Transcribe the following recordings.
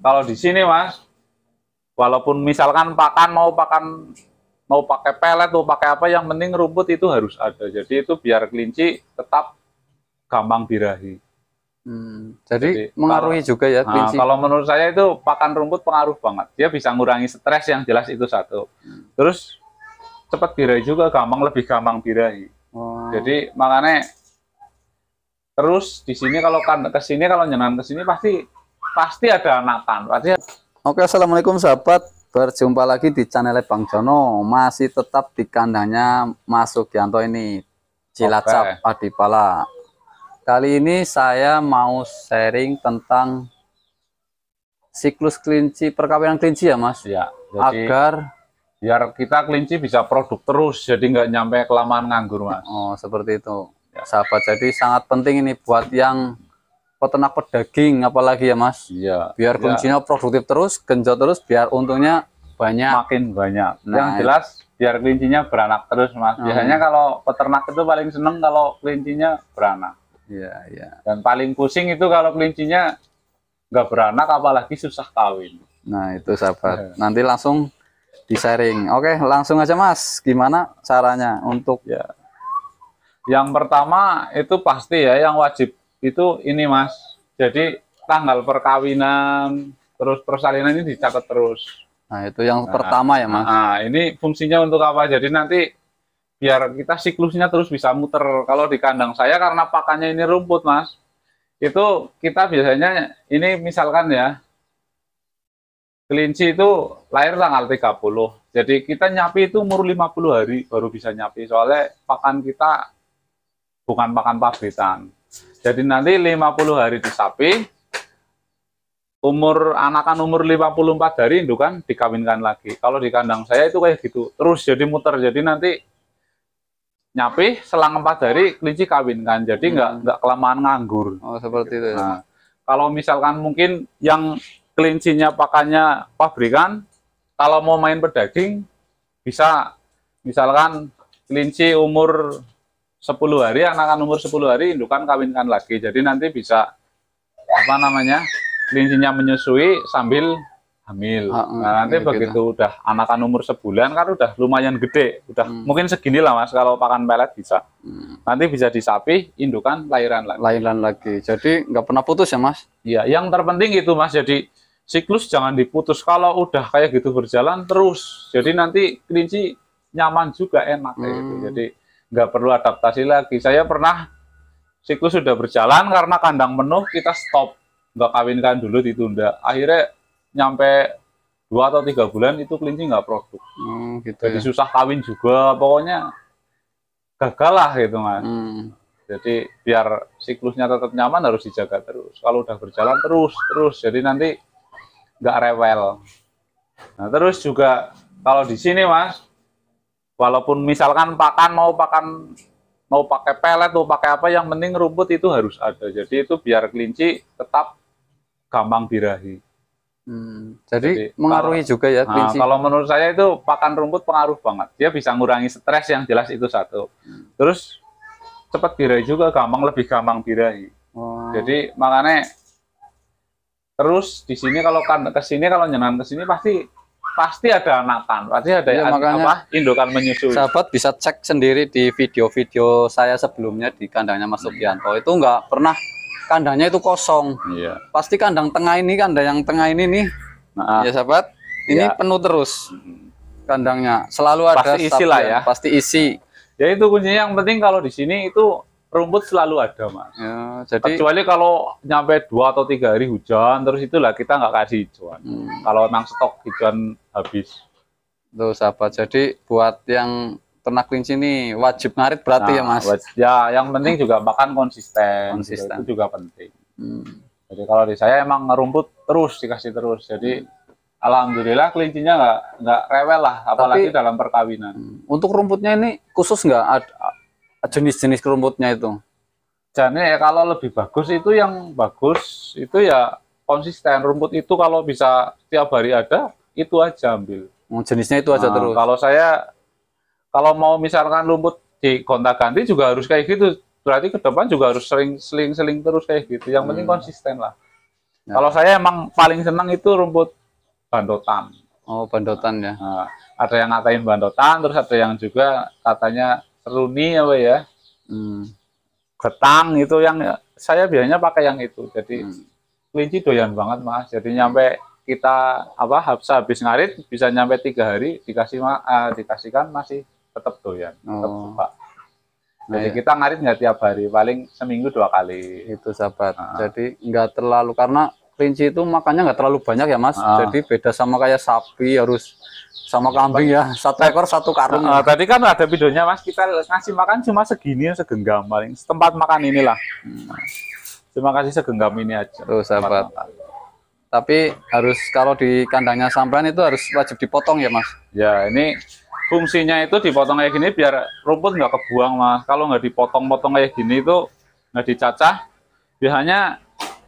Kalau di sini mas, walaupun misalkan pakan mau pakan mau pakai pelet mau pakai apa yang penting rumput itu harus ada. Jadi itu biar kelinci tetap gampang birahi. Hmm, jadi, jadi mengaruhi kalau, juga ya Nah, kalau menurut saya itu pakan rumput pengaruh banget. Dia bisa ngurangi stres yang jelas itu satu. Terus cepat birahi juga gampang lebih gampang birahi. Oh. Jadi makanya terus di sini kalau kan ke sini kalau nyenan ke sini pasti pasti ada anak pasti Oke, assalamualaikum sahabat. Berjumpa lagi di channel Bang Jono. Masih tetap di kandangnya Mas Sugianto ini, Cilacap okay. Adipala. Kali ini saya mau sharing tentang siklus kelinci perkawinan kelinci ya, Mas. Ya. Jadi, Agar biar kita kelinci bisa produk terus, jadi nggak nyampe kelamaan nganggur, Mas. Oh, seperti itu. Ya. Sahabat, jadi sangat penting ini buat yang peternak pedaging apalagi ya mas iya biar iya. kuncinya produktif terus genjot terus biar untungnya banyak makin banyak nah, yang jelas biar kelincinya beranak terus mas hmm. biasanya kalau peternak itu paling seneng kalau kelincinya beranak iya iya dan paling pusing itu kalau kelincinya nggak beranak apalagi susah kawin nah itu sahabat iya. nanti langsung di sharing oke langsung aja mas gimana caranya untuk ya yang pertama itu pasti ya yang wajib itu ini mas jadi tanggal perkawinan terus persalinan ini dicatat terus nah itu yang nah, pertama ya mas nah, ini fungsinya untuk apa jadi nanti biar kita siklusnya terus bisa muter kalau di kandang saya karena pakannya ini rumput mas itu kita biasanya ini misalkan ya kelinci itu lahir tanggal 30 jadi kita nyapi itu umur 50 hari baru bisa nyapi soalnya pakan kita bukan pakan pabrikan jadi nanti 50 hari di sapi, umur anakan umur 54 hari indukan dikawinkan lagi. Kalau di kandang saya itu kayak gitu. Terus jadi muter. Jadi nanti nyapi selang 4 hari kelinci kawinkan. Jadi hmm. nggak hmm. kelamaan nganggur. Oh, seperti itu. Ya. Nah, kalau misalkan mungkin yang kelincinya pakannya pabrikan, kalau mau main pedaging bisa misalkan kelinci umur 10 hari anakan umur 10 hari indukan kawinkan lagi jadi nanti bisa apa namanya lincinya menyusui sambil hamil nah, nanti gitu. begitu kita. udah anakan umur sebulan kan udah lumayan gede udah hmm. mungkin segini lah mas kalau pakan pelet bisa hmm. nanti bisa disapih indukan lahiran lagi lahiran lagi jadi nggak pernah putus ya mas iya yang terpenting itu mas jadi siklus jangan diputus kalau udah kayak gitu berjalan terus jadi nanti kelinci nyaman juga enak hmm. kayak gitu hmm. jadi nggak perlu adaptasi lagi. Saya pernah siklus sudah berjalan karena kandang penuh kita stop nggak kawinkan dulu ditunda. Akhirnya nyampe dua atau tiga bulan itu kelinci nggak produk. Hmm, gitu Jadi ya. susah kawin juga. Pokoknya gagal lah gitu kan. Hmm. Jadi biar siklusnya tetap nyaman harus dijaga terus. Kalau udah berjalan terus terus. Jadi nanti nggak rewel. Nah terus juga kalau di sini mas walaupun misalkan pakan mau pakan mau pakai pelet mau pakai apa yang penting rumput itu harus ada jadi itu biar kelinci tetap gampang birahi Hmm, jadi, jadi mengaruhi juga ya Nah, kalau menurut saya itu pakan rumput pengaruh banget. Dia bisa ngurangi stres yang jelas itu satu. Hmm. Terus cepat birahi juga, gampang lebih gampang birahi. Oh. Jadi makanya terus di sini kalau kan ke sini kalau nyenan ke sini pasti pasti ada anakan, pasti ada ya, makanya apa indukan menyusui. Sahabat bisa cek sendiri di video-video saya sebelumnya di kandangnya Mas hmm. itu enggak pernah kandangnya itu kosong. Iya. Pasti kandang tengah ini kandang yang tengah ini nih. Nah, ya sahabat, ini iya. penuh terus kandangnya. Selalu ada pasti isi lah ya. Pasti isi. Ya itu kuncinya yang penting kalau di sini itu rumput selalu ada mas. Ya, jadi kecuali kalau nyampe dua atau tiga hari hujan terus itulah kita nggak kasih hijauan. Hmm. Kalau emang stok hijauan habis. Tuh sahabat, jadi buat yang ternak kelinci ini wajib ngarit berarti ya, nah, ya mas? Ya, yang penting juga makan konsisten. Gitu. Konsisten itu juga penting. Hmm. Jadi kalau di saya emang rumput terus dikasih terus. Jadi hmm alhamdulillah kelincinya nggak nggak rewel lah apalagi Tapi, dalam perkawinan hmm. untuk rumputnya ini khusus nggak jenis-jenis kerumputnya itu jadi ya kalau lebih bagus itu yang bagus itu ya konsisten rumput itu kalau bisa setiap hari ada itu aja ambil hmm, jenisnya itu aja nah, terus kalau saya kalau mau misalkan rumput di kontak ganti juga harus kayak gitu berarti ke depan juga harus sering seling seling terus kayak gitu yang hmm. penting konsisten lah ya. kalau saya emang paling senang itu rumput bandotan oh bandotan ya nah, ada yang ngatain bandotan terus ada yang juga katanya Runi apa ya hmm. ketang itu yang saya biasanya pakai yang itu jadi hmm. kelinci doyan banget mas jadi nyampe kita apa habis habis ngarit bisa nyampe tiga hari dikasih uh, dikasihkan masih tetap doyan oh. tetap suka nah, jadi nah, kita ngarit nggak tiap hari paling seminggu dua kali itu sahabat nah. jadi nggak terlalu karena kelinci itu makannya nggak terlalu banyak ya mas ah. jadi beda sama kayak sapi harus sama iya, kambing ya satu ekor satu karung uh, tadi kan ada videonya mas kita ngasih makan cuma segini ya segenggam paling tempat makan inilah hmm. terima kasih segenggam ini aja terus sahabat tapi harus kalau di kandangnya sampean itu harus wajib dipotong ya mas ya ini fungsinya itu dipotong kayak gini biar rumput nggak kebuang mas kalau nggak dipotong-potong kayak gini itu nggak dicacah biasanya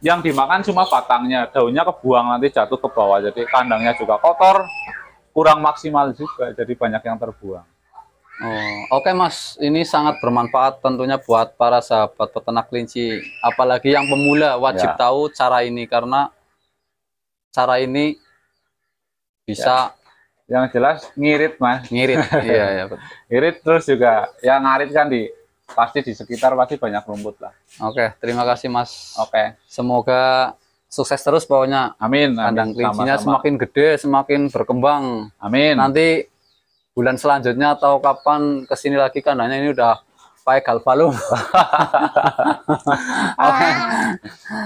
yang dimakan cuma batangnya daunnya kebuang nanti jatuh ke bawah jadi kandangnya juga kotor kurang maksimal juga jadi banyak yang terbuang Oh, Oke okay, mas, ini sangat bermanfaat tentunya buat para sahabat peternak kelinci, apalagi yang pemula wajib ya. tahu cara ini karena cara ini bisa ya. yang jelas ngirit mas, ngirit, iya ya, ngirit terus juga yang ngarit kan di pasti di sekitar pasti banyak rumput lah. Oke, terima kasih Mas. Oke. Semoga sukses terus pokoknya. Amin. Kandang kelincinya semakin gede, semakin berkembang. Amin. Nanti bulan selanjutnya atau kapan kesini lagi kan kandangnya ini udah pakai galvalum. Oke.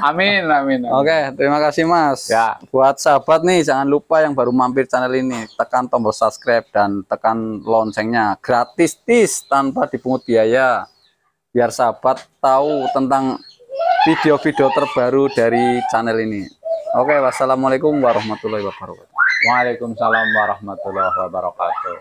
Amin, amin. amin. Oke, terima kasih Mas. Ya. Buat sahabat nih jangan lupa yang baru mampir channel ini tekan tombol subscribe dan tekan loncengnya. Gratis tis tanpa dipungut biaya biar sahabat tahu tentang video-video terbaru dari channel ini. Oke, wassalamualaikum warahmatullahi wabarakatuh. Waalaikumsalam warahmatullahi wabarakatuh.